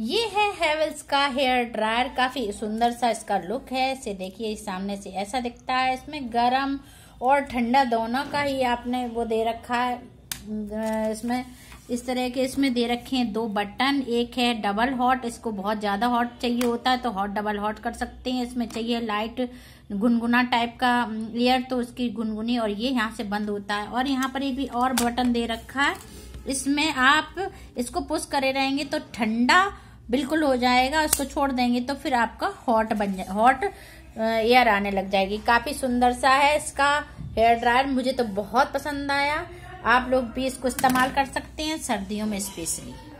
ये है हेवल्स का हेयर ड्रायर काफी सुंदर सा इसका लुक है इसे देखिए सामने से ऐसा दिखता है इसमें गरम और ठंडा दोनों का ही आपने वो दे रखा है इसमें इस तरह के इसमें दे रखे हैं दो बटन एक है डबल हॉट इसको बहुत ज़्यादा हॉट चाहिए होता है तो हॉट डबल हॉट कर सकते हैं इसमें चाहिए लाइट गुनगुना टाइप का लेयर तो उसकी गुनगुनी और ये यहाँ से बंद होता है और यहाँ पर एक भी और बटन दे रखा है इसमें आप इसको पुश करे रहेंगे तो ठंडा बिल्कुल हो जाएगा उसको छोड़ देंगे तो फिर आपका हॉट बन जाए हॉट एयर आने लग जाएगी काफ़ी सुंदर सा है इसका हेयर ड्रायर मुझे तो बहुत पसंद आया आप लोग भी इसको इस्तेमाल कर सकते हैं सर्दियों में स्पेशली